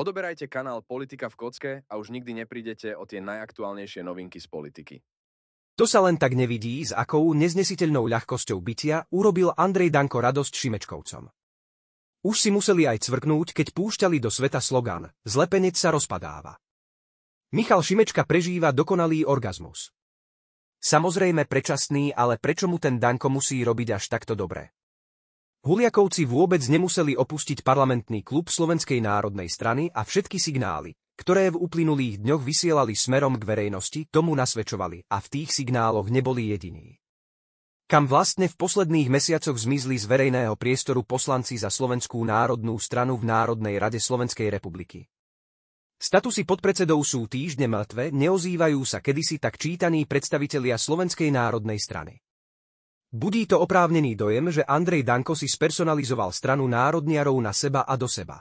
Odoberajte kanál Politika v kocke a už nikdy neprídete o tie najaktuálnejšie novinky z politiky. To sa len tak nevidí, s akou neznesiteľnou ľahkosťou bytia urobil Andrej Danko radosť Šimečkovcom. Už si museli aj cvrknúť, keď púšťali do sveta slogan Zlepenec sa rozpadáva. Michal Šimečka prežíva dokonalý orgazmus. Samozrejme prečasný, ale prečo mu ten Danko musí robiť až takto dobre? Huliakovci vôbec nemuseli opustiť parlamentný klub Slovenskej národnej strany a všetky signály, ktoré v uplynulých dňoch vysielali smerom k verejnosti, tomu nasvedčovali a v tých signáloch neboli jediní. Kam vlastne v posledných mesiacoch zmizli z verejného priestoru poslanci za Slovenskú národnú stranu v Národnej rade Slovenskej republiky. Statusy podpredsedov sú týždne mŕtve, neozývajú sa kedysi tak čítaní predstavitelia Slovenskej národnej strany. Budí to oprávnený dojem, že Andrej Danko si spersonalizoval stranu národniarov na seba a do seba.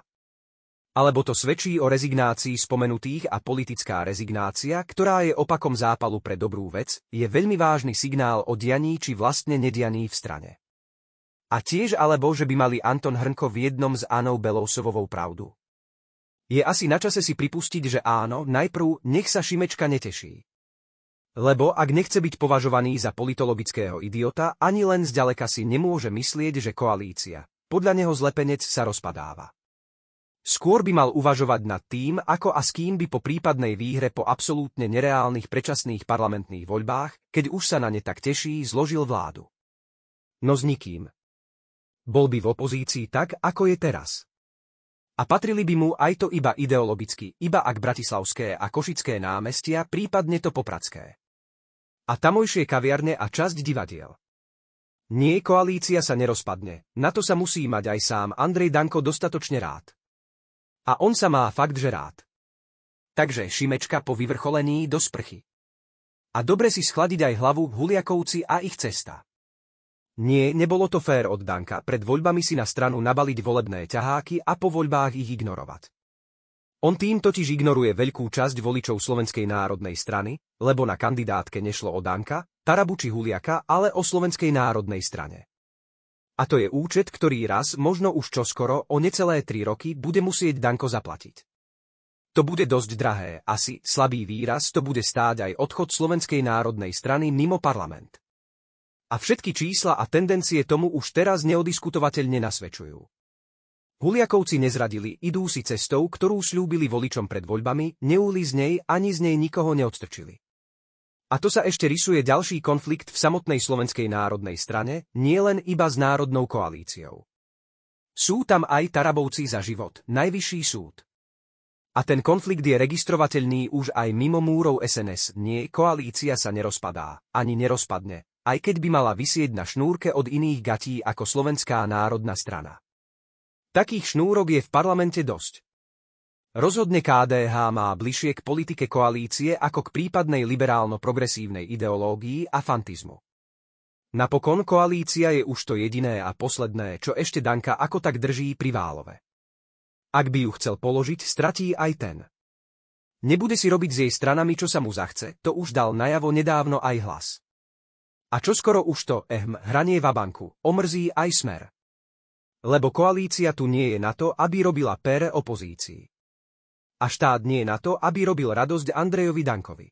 Alebo to svedčí o rezignácii spomenutých a politická rezignácia, ktorá je opakom zápalu pre dobrú vec, je veľmi vážny signál o dianí či vlastne nedianí v strane. A tiež alebo, že by mali Anton Hrnko v jednom z Anou Belousovovou pravdu. Je asi na čase si pripustiť, že áno, najprv nech sa Šimečka neteší. Lebo ak nechce byť považovaný za politologického idiota, ani len zďaleka si nemôže myslieť, že koalícia, podľa neho zlepenec, sa rozpadáva. Skôr by mal uvažovať nad tým, ako a s kým by po prípadnej výhre po absolútne nereálnych predčasných parlamentných voľbách, keď už sa na ne tak teší, zložil vládu. No s nikým. Bol by v opozícii tak, ako je teraz. A patrili by mu aj to iba ideologicky, iba ak bratislavské a košické námestia, prípadne to popradské. A tamojšie kaviarne a časť divadiel. Nie, koalícia sa nerozpadne, na to sa musí mať aj sám Andrej Danko dostatočne rád. A on sa má fakt, že rád. Takže Šimečka po vyvrcholení do sprchy. A dobre si schladiť aj hlavu Huliakovci a ich cesta. Nie, nebolo to fér od Danka pred voľbami si na stranu nabaliť volebné ťaháky a po voľbách ich ignorovať. On tým totiž ignoruje veľkú časť voličov Slovenskej národnej strany, lebo na kandidátke nešlo o Danka, Tarabu či Huliaka, ale o Slovenskej národnej strane. A to je účet, ktorý raz, možno už čoskoro, o necelé tri roky, bude musieť Danko zaplatiť. To bude dosť drahé, asi, slabý výraz, to bude stáť aj odchod Slovenskej národnej strany mimo parlament. A všetky čísla a tendencie tomu už teraz neodiskutovateľne nasvedčujú. Huliakovci nezradili, idú si cestou, ktorú slúbili voličom pred voľbami, neúli z nej ani z nej nikoho neodstrčili. A to sa ešte rysuje ďalší konflikt v samotnej slovenskej národnej strane, nielen iba s národnou koalíciou. Sú tam aj Tarabovci za život, najvyšší súd. A ten konflikt je registrovateľný už aj mimo múrov SNS, nie, koalícia sa nerozpadá, ani nerozpadne, aj keď by mala vysieť na šnúrke od iných gatí ako Slovenská národná strana. Takých šnúrok je v parlamente dosť. Rozhodne KDH má bližšie k politike koalície ako k prípadnej liberálno-progresívnej ideológii a fantizmu. Napokon koalícia je už to jediné a posledné, čo ešte Danka ako tak drží pri Válove. Ak by ju chcel položiť, stratí aj ten. Nebude si robiť s jej stranami, čo sa mu zachce, to už dal najavo nedávno aj hlas. A čo skoro už to, ehm, hranie banku omrzí aj smer. Lebo koalícia tu nie je na to, aby robila pere opozícii. A štát nie je na to, aby robil radosť Andrejovi Dankovi.